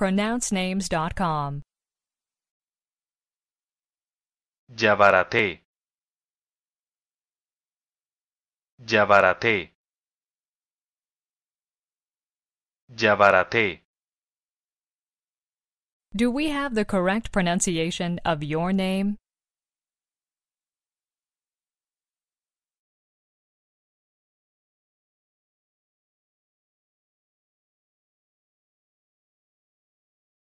pronouncenames.com. Yabarate. Yabarate. Yabarate. Do we have the correct pronunciation of your name?